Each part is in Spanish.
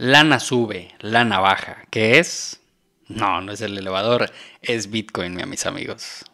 lana sube, lana baja, ¿Qué es... No, no es el elevador, es Bitcoin, mis amigos.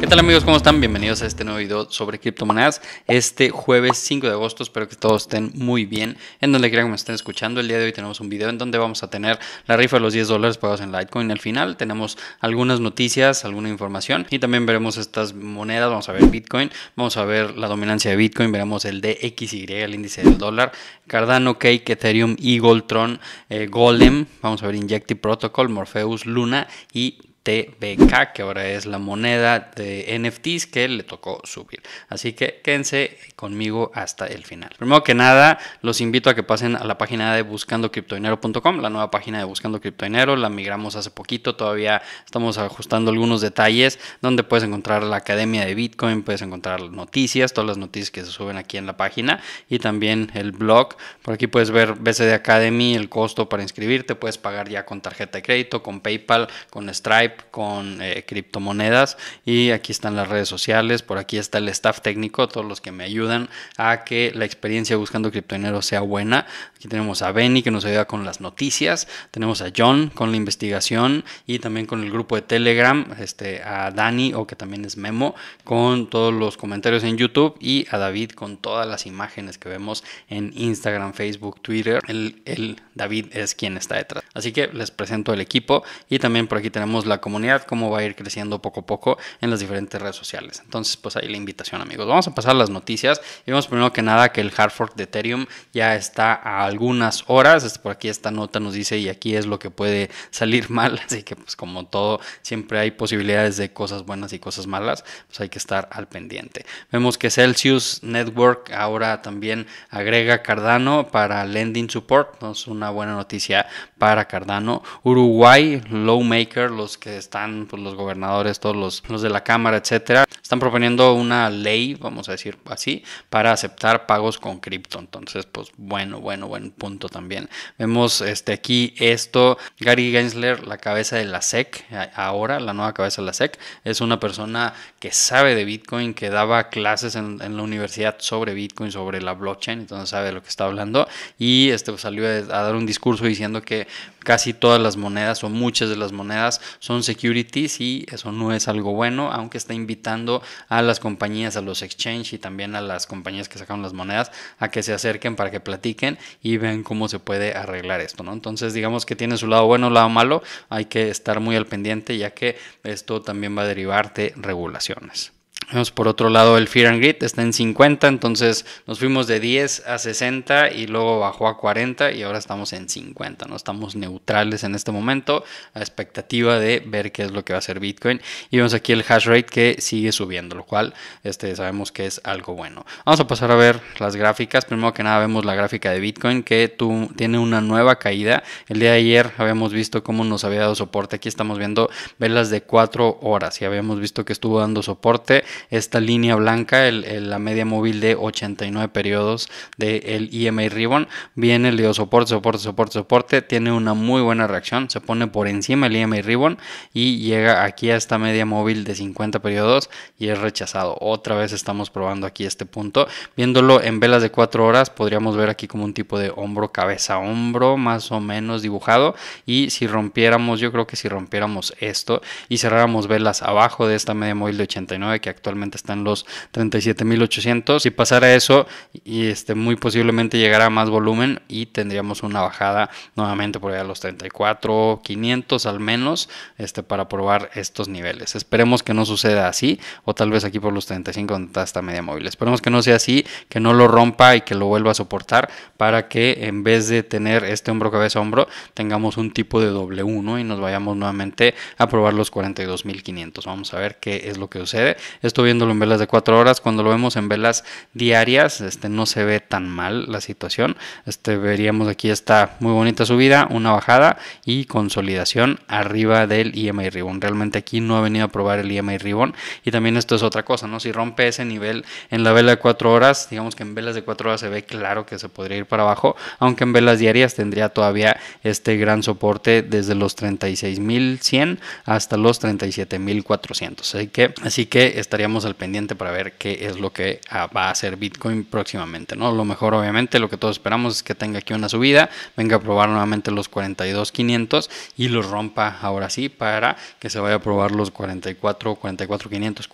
¿Qué tal amigos? ¿Cómo están? Bienvenidos a este nuevo video sobre criptomonedas. Este jueves 5 de agosto, espero que todos estén muy bien. En donde quiera que me estén escuchando, el día de hoy tenemos un video en donde vamos a tener la rifa de los 10 dólares pagados en Litecoin. Al final tenemos algunas noticias, alguna información y también veremos estas monedas. Vamos a ver Bitcoin, vamos a ver la dominancia de Bitcoin, veremos el DXY, el índice del dólar, Cardano, Cake, Ethereum, Eagle, Tron, eh, Golem, vamos a ver Injective Protocol, Morpheus, Luna y TBK, que ahora es la moneda de NFTs que le tocó subir. Así que quédense conmigo hasta el final. Primero que nada, los invito a que pasen a la página de buscandocriptodinero.com, la nueva página de Buscando Criptodinero. La migramos hace poquito, todavía estamos ajustando algunos detalles, donde puedes encontrar la academia de Bitcoin, puedes encontrar noticias, todas las noticias que se suben aquí en la página y también el blog. Por aquí puedes ver BCD Academy, el costo para inscribirte, puedes pagar ya con tarjeta de crédito, con PayPal, con Stripe con eh, criptomonedas y aquí están las redes sociales, por aquí está el staff técnico, todos los que me ayudan a que la experiencia buscando cripto dinero sea buena. Aquí tenemos a Benny que nos ayuda con las noticias, tenemos a John con la investigación y también con el grupo de Telegram, este, a Dani o que también es Memo con todos los comentarios en YouTube y a David con todas las imágenes que vemos en Instagram, Facebook, Twitter. el David es quien está detrás. Así que les presento el equipo y también por aquí tenemos la comunidad, cómo va a ir creciendo poco a poco en las diferentes redes sociales. Entonces, pues ahí la invitación, amigos. Vamos a pasar las noticias. Y vemos primero que nada que el hard fork de Ethereum ya está a algunas horas. Este, por aquí esta nota nos dice, y aquí es lo que puede salir mal. Así que, pues como todo, siempre hay posibilidades de cosas buenas y cosas malas. Pues hay que estar al pendiente. Vemos que Celsius Network ahora también agrega Cardano para lending support. Entonces, una buena noticia para Cardano. Uruguay, Lawmaker, los que están pues, los gobernadores, todos los, los de la Cámara, etcétera, están proponiendo una ley, vamos a decir así, para aceptar pagos con cripto. Entonces, pues bueno, bueno, buen punto también. Vemos este, aquí esto, Gary Gensler, la cabeza de la SEC, ahora la nueva cabeza de la SEC, es una persona que sabe de Bitcoin, que daba clases en, la universidad sobre Bitcoin, sobre la blockchain, entonces sabe de lo que está hablando y este, pues, salió a dar un discurso diciendo que casi todas las monedas o muchas de las monedas son Security, securities eso no es algo bueno, aunque está invitando a las compañías, a los exchange y también a las compañías que sacan las monedas a que se acerquen para que platiquen y vean cómo se puede arreglar esto, ¿no? Entonces digamos que tiene su lado bueno, lado malo, hay que estar muy al pendiente ya que esto también va a derivar de regulaciones. Vemos por otro lado el Fear and Grit, está en 50, entonces nos fuimos de 10 a 60 y luego bajó a 40 y ahora estamos en 50, ¿no? Estamos neutrales en este momento a expectativa de ver qué es lo que va a hacer Bitcoin. Y vemos aquí el hash rate que sigue subiendo, lo cual este, sabemos que es algo bueno. Vamos a pasar a ver las gráficas. Primero que nada vemos la gráfica de Bitcoin que tiene una nueva caída. El día de ayer habíamos visto cómo nos había dado soporte. Aquí estamos viendo velas de 4 horas y habíamos visto que estuvo dando soporte esta línea blanca, la media móvil de 89 periodos del de e Ribbon. Viene, el soporte, soporte, soporte, soporte. Tiene una muy buena reacción, se pone por encima el EMA Ribbon y llega aquí a esta media móvil de 50 periodos y es rechazado. Otra vez estamos probando aquí este punto. Viéndolo en velas de 4 horas, podríamos ver aquí como un tipo de hombro, cabeza, hombro, más o menos dibujado. Y si rompiéramos, yo creo que si rompiéramos esto y cerráramos velas abajo de esta media móvil de 89 que actualmente Realmente está en los 37.800. Si pasara eso, y este, muy posiblemente llegara a más volumen y tendríamos una bajada nuevamente por allá a los 34.500 al menos este, para probar estos niveles. Esperemos que no suceda así, o tal vez aquí por los 35 hasta media móvil. Esperemos que no sea así, que no lo rompa y que lo vuelva a soportar para que en vez de tener este hombro cabeza hombro, tengamos un tipo de doble 1 y nos vayamos nuevamente a probar los 42.500. Vamos a ver qué es lo que sucede estoy viéndolo en velas de 4 horas, cuando lo vemos en velas diarias, este, no se ve tan mal la situación. Este, veríamos aquí está muy bonita subida, una bajada y consolidación arriba del IMI e Ribbon. Realmente aquí no ha venido a probar el IMI e Ribbon y también esto es otra cosa, ¿no? Si rompe ese nivel en la vela de 4 horas, digamos que en velas de 4 horas se ve claro que se podría ir para abajo, aunque en velas diarias tendría todavía este gran soporte desde los 36.100 hasta los 37.400. Así que, así que estaría al pendiente para ver qué es lo que ah, va a hacer Bitcoin próximamente, ¿no? Lo mejor, obviamente, lo que todos esperamos es que tenga aquí una subida, venga a probar nuevamente los 42,500 y los rompa ahora sí para que se vaya a probar los 44, 44,500,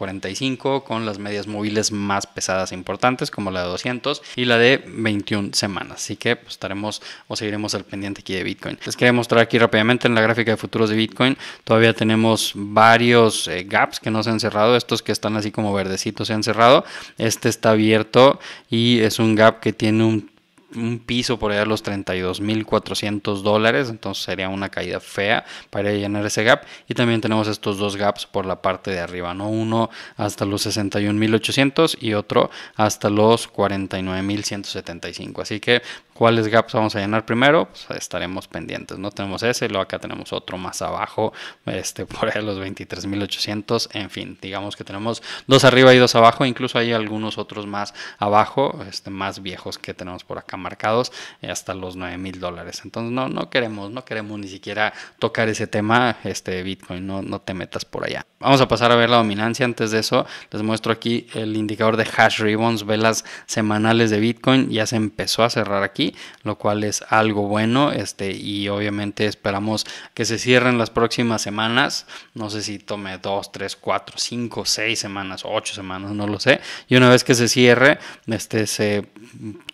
con las medias móviles más pesadas e importantes como la de 200 y la de 21 semanas. Así que pues, estaremos o seguiremos al pendiente aquí de Bitcoin. Les quería mostrar aquí rápidamente en la gráfica de futuros de Bitcoin. Todavía tenemos varios eh, gaps que no se han cerrado. Estos que están así como verdecitos, se han cerrado. Este está abierto y es un gap que tiene un piso por allá de los 32.400 dólares, entonces sería una caída fea para llenar ese gap. Y también tenemos estos dos gaps por la parte de arriba, ¿no? Uno hasta los 61.800 y otro hasta los 49.175. Así que cuáles gaps vamos a llenar primero, pues, estaremos pendientes. No tenemos ese, luego acá tenemos otro más abajo, este, por ahí los 23.800, en fin, digamos que tenemos dos arriba y dos abajo, incluso hay algunos otros más abajo, este, más viejos que tenemos por acá marcados, hasta los 9.000 dólares. Entonces no, no queremos, no queremos ni siquiera tocar ese tema, este Bitcoin, no, no te metas por allá. Vamos a pasar a ver la dominancia, antes de eso les muestro aquí el indicador de hash ribbons, velas semanales de Bitcoin, ya se empezó a cerrar aquí, lo cual es algo bueno. Este, y obviamente esperamos que se cierren las próximas semanas. No sé si tome dos, tres, cuatro, cinco, seis semanas, ocho semanas, no lo sé. Y una vez que se cierre, este se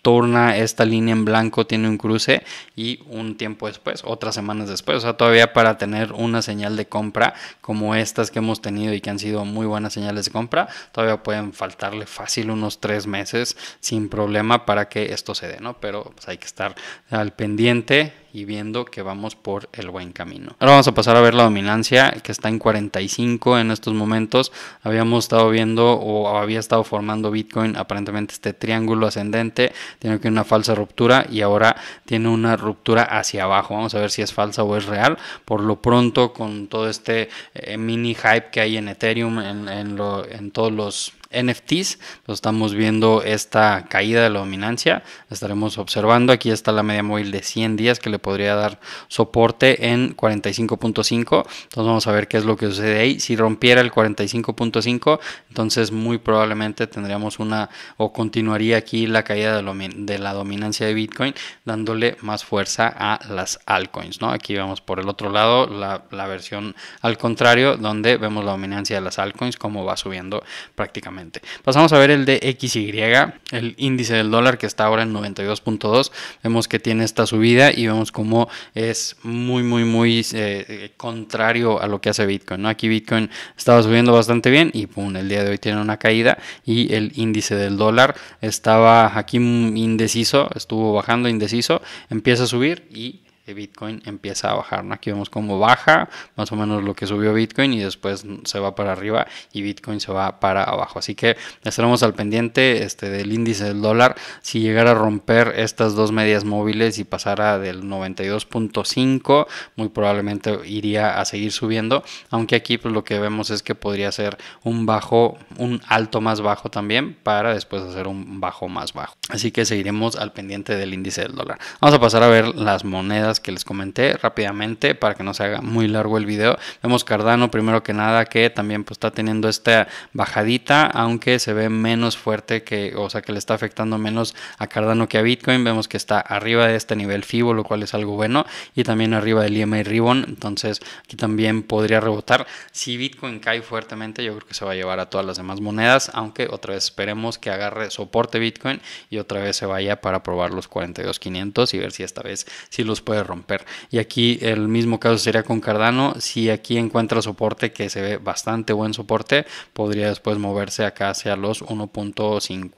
torna esta línea en blanco, tiene un cruce y un tiempo después, otras semanas después. O sea, todavía para tener una señal de compra como estas que hemos tenido y que han sido muy buenas señales de compra, todavía pueden faltarle fácil unos tres meses sin problema para que esto se dé, ¿no? Pero pues hay que estar al pendiente y viendo que vamos por el buen camino. Ahora vamos a pasar a ver la dominancia que está en 45 en estos momentos. Habíamos estado viendo o había estado formando Bitcoin aparentemente este triángulo ascendente, tiene que una falsa ruptura y ahora tiene una ruptura hacia abajo. Vamos a ver si es falsa o es real. Por lo pronto con todo este eh, mini hype que hay en Ethereum, en, lo, en todos los NFTs, estamos viendo esta caída de la dominancia, estaremos observando, aquí está la media móvil de 100 días que le podría dar soporte en 45.5, entonces vamos a ver qué es lo que sucede ahí, si rompiera el 45.5, entonces muy probablemente tendríamos una o continuaría aquí la caída de la dominancia de Bitcoin, dándole más fuerza a las altcoins, ¿no? Aquí vemos por el otro lado la, versión al contrario, donde vemos la dominancia de las altcoins, Como va subiendo prácticamente Pasamos a ver el de XY, el índice del dólar que está ahora en 92.2. Vemos que tiene esta subida y vemos cómo es muy, muy, muy eh, contrario a lo que hace Bitcoin. ¿no? Aquí Bitcoin estaba subiendo bastante bien y el día de hoy tiene una caída y el índice del dólar estaba aquí indeciso, estuvo bajando indeciso, empieza a subir y Bitcoin empieza a bajar. ¿no? Aquí vemos cómo baja, más o menos lo que subió Bitcoin y después se va para arriba y Bitcoin se va para abajo. Así que estaremos al pendiente este, del índice del dólar. Si llegara a romper estas dos medias móviles y pasara del 92.5, muy probablemente iría a seguir subiendo. Aunque aquí pues, lo que vemos es que podría ser un bajo, un alto más bajo también para después hacer un bajo más bajo. Así que seguiremos al pendiente del índice del dólar. Vamos a pasar a ver las monedas que les comenté rápidamente para que no se haga muy largo el video. Vemos Cardano primero que nada que también pues, está teniendo esta bajadita, aunque se ve menos fuerte que, o sea, que le está afectando menos a Cardano que a Bitcoin. Vemos que está arriba de este nivel FIBO, lo cual es algo bueno, y también arriba del e IMA Ribbon. Entonces aquí también podría rebotar. Si Bitcoin cae fuertemente, yo creo que se va a llevar a todas las demás monedas, aunque otra vez esperemos que agarre soporte Bitcoin y otra vez se vaya para probar los 42.500 y ver si esta vez si los puede romper. Y aquí el mismo caso sería con Cardano. Si aquí encuentra soporte que se ve bastante buen soporte, podría después moverse acá hacia los 1.55,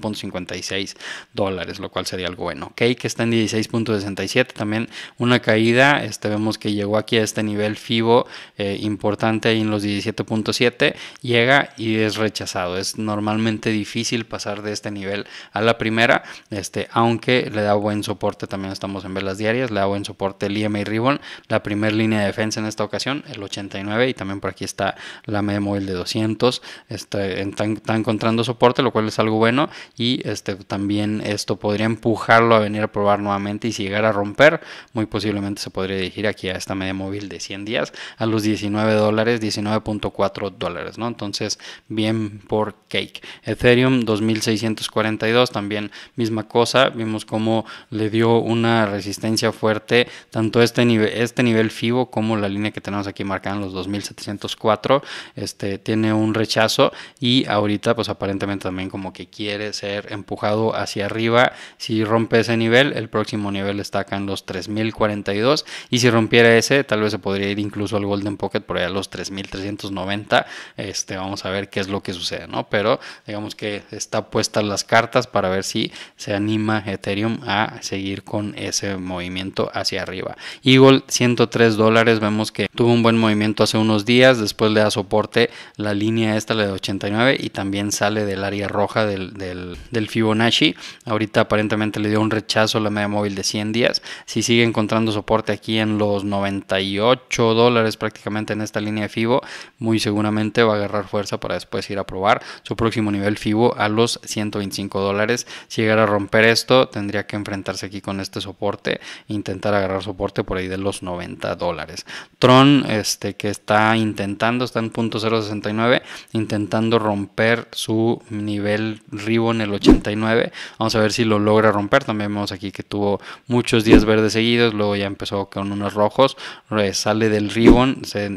1.56 dólares, lo cual sería algo bueno. Ok, que está en 16.67, también una caída. Este, vemos que llegó aquí a este nivel FIBO eh, importante en los 17.7, llega y es rechazado. Es normalmente difícil pasar de este nivel a la primera, este, aunque le da buen soporte, también estamos en las diarias, la hago en soporte el y Ribbon, la primera línea de defensa en esta ocasión, el 89, y también por aquí está la media móvil de 200, este, están, encontrando soporte, lo cual es algo bueno, y este, también esto podría empujarlo a venir a probar nuevamente y si llegara a romper, muy posiblemente se podría dirigir aquí a esta media móvil de 100 días a los 19 dólares, 19.4 dólares, ¿no? Entonces, bien por cake. Ethereum 2642, también misma cosa, vimos cómo le dio una resistencia resistencia fuerte, tanto este nivel, este nivel FIBO como la línea que tenemos aquí marcada en los 2704, este, tiene un rechazo y ahorita pues aparentemente también como que quiere ser empujado hacia arriba. Si rompe ese nivel, el próximo nivel está acá en los 3042 y si rompiera ese, tal vez se podría ir incluso al Golden Pocket por allá a los 3390. Este, vamos a ver qué es lo que sucede, ¿no? Pero digamos que está puestas las cartas para ver si se anima Ethereum a seguir con ese movimiento hacia arriba. Eagle 103 dólares, vemos que tuvo un buen movimiento hace unos días, después le da soporte la línea esta, la de 89 y también sale del área roja del, Fibonacci. Ahorita aparentemente le dio un rechazo la media móvil de 100 días. Si sigue encontrando soporte aquí en los 98 dólares prácticamente en esta línea de Fibo, muy seguramente va a agarrar fuerza para después ir a probar su próximo nivel Fibo a los 125 dólares. Si llegara a romper esto, tendría que enfrentarse aquí con este soporte intentar agarrar soporte por ahí de los 90 dólares. Tron, este, que está intentando, está en punto 069, intentando romper su nivel Ribbon en el 89. Vamos a ver si lo logra romper. También vemos aquí que tuvo muchos días verdes seguidos, luego ya empezó con unos rojos, sale del ribbon, se,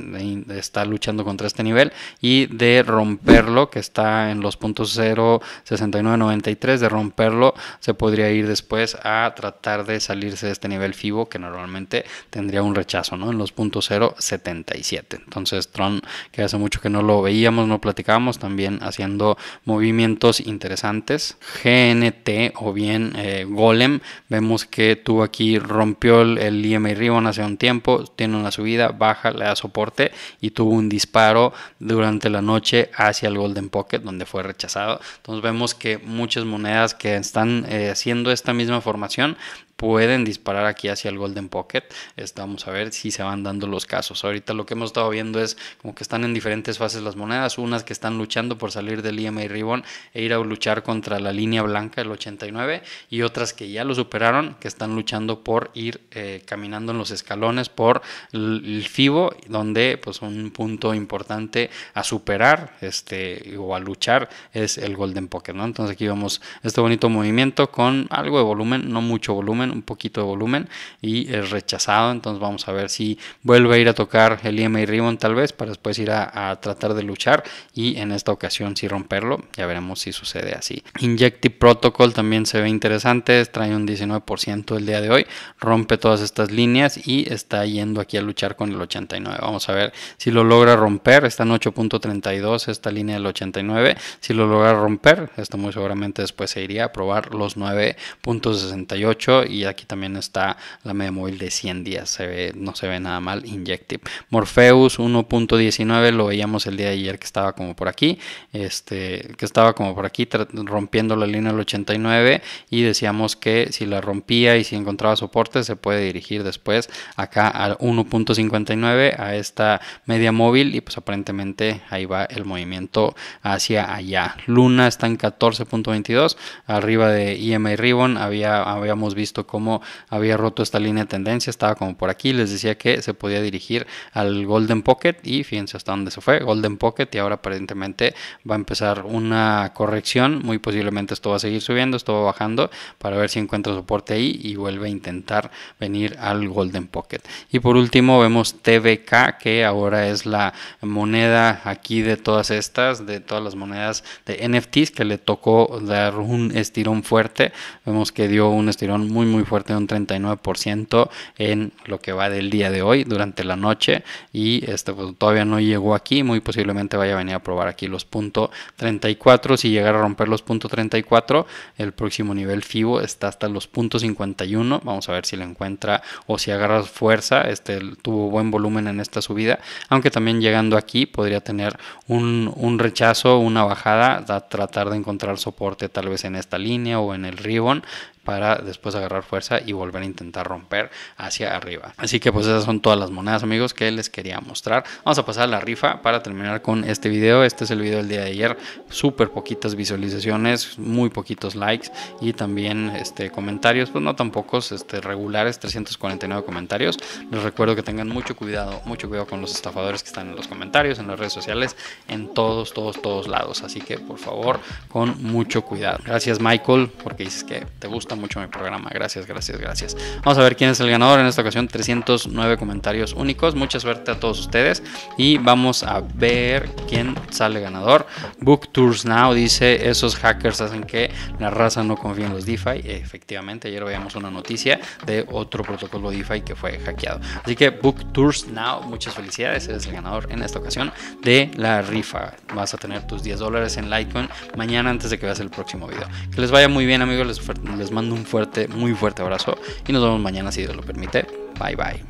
está luchando contra este nivel y de romperlo, que está en los puntos 06993. 93, de romperlo se podría ir después a tratar de salir este nivel FIBO que normalmente tendría un rechazo, ¿no? En los puntos 0.77. Entonces Tron, que hace mucho que no lo veíamos, no platicábamos, también haciendo movimientos interesantes. GNT o bien eh, Golem, vemos que tuvo aquí rompió el, el e Ribbon hace un tiempo, tiene una subida, baja, le da soporte y tuvo un disparo durante la noche hacia el Golden Pocket donde fue rechazado. Entonces vemos que muchas monedas que están eh, haciendo esta misma formación pueden disparar aquí hacia el Golden Pocket. Este, vamos a ver si se van dando los casos. Ahorita lo que hemos estado viendo es como que están en diferentes fases las monedas. Unas que están luchando por salir del y e Ribbon e ir a luchar contra la línea blanca, el 89. Y otras que ya lo superaron, que están luchando por ir eh, caminando en los escalones por el FIBO, donde pues un punto importante a superar este, o a luchar es el Golden Pocket. ¿no? Entonces aquí vemos este bonito movimiento con algo de volumen, no mucho volumen un poquito de volumen y es rechazado. Entonces vamos a ver si vuelve a ir a tocar el EMA Ribbon tal vez para después ir a, tratar de luchar y en esta ocasión si sí romperlo. Ya veremos si sucede así. Injective Protocol también se ve interesante, trae un 19% el día de hoy, rompe todas estas líneas y está yendo aquí a luchar con el 89. Vamos a ver si lo logra romper, está en 8.32 esta línea del 89. Si lo logra romper, esto muy seguramente después se iría a probar los 9.68 y aquí también está la media móvil de 100 días, se no se ve nada mal, Injective. Morpheus 1.19 lo veíamos el día de ayer que estaba como por aquí, este, que estaba como por aquí rompiendo la línea del 89 y decíamos que si la rompía y si encontraba soporte se puede dirigir después acá al 1.59 a esta media móvil y pues aparentemente ahí va el movimiento hacia allá. Luna está en 14.22 arriba de EMA Ribbon, había, habíamos visto cómo había roto esta línea de tendencia, estaba como por aquí, les decía que se podía dirigir al Golden Pocket y fíjense hasta dónde se fue, Golden Pocket y ahora aparentemente va a empezar una corrección, muy posiblemente esto va a seguir subiendo, esto va bajando para ver si encuentra soporte ahí y vuelve a intentar venir al Golden Pocket. Y por último vemos TBK que ahora es la moneda aquí de todas estas, de todas las monedas de NFTs que le tocó dar un estirón fuerte, vemos que dio un estirón muy muy fuerte, un 39% en lo que va del día de hoy, durante la noche. Y este pues, todavía no llegó aquí, muy posiblemente vaya a venir a probar aquí los puntos 34. Si llegara a romper los puntos 34, el próximo nivel FIBO está hasta los puntos 51. Vamos a ver si le encuentra o si agarra fuerza. Este tuvo buen volumen en esta subida, aunque también llegando aquí podría tener un, un rechazo, una bajada, a tratar de encontrar soporte tal vez en esta línea o en el ribbon para después agarrar fuerza y volver a intentar romper hacia arriba. Así que pues esas son todas las monedas amigos que les quería mostrar. Vamos a pasar a la rifa para terminar con este video. Este es el video del día de ayer. Súper poquitas visualizaciones, muy poquitos likes y también este, comentarios, pues no tan pocos, este, regulares, 349 comentarios. Les recuerdo que tengan mucho cuidado, mucho cuidado con los estafadores que están en los comentarios, en las redes sociales, en todos, todos, todos lados. Así que por favor, con mucho cuidado. Gracias Michael porque dices que te gusta mucho mi programa. Gracias, gracias, gracias. Vamos a ver quién es el ganador. En esta ocasión, 309 comentarios únicos. Mucha suerte a todos ustedes. Y vamos a ver quién sale ganador. Book Tours Now dice: Esos hackers hacen que la raza no confíe en los DeFi. Efectivamente, ayer veíamos una noticia de otro protocolo DeFi que fue hackeado. Así que Book Tours Now, muchas felicidades. Eres el ganador en esta ocasión de la rifa. Vas a tener tus 10 dólares en Litecoin mañana antes de que veas el próximo video. Que les vaya muy bien, amigos. Les, les mando un fuerte, muy fuerte abrazo y nos vemos mañana si Dios lo permite. Bye bye.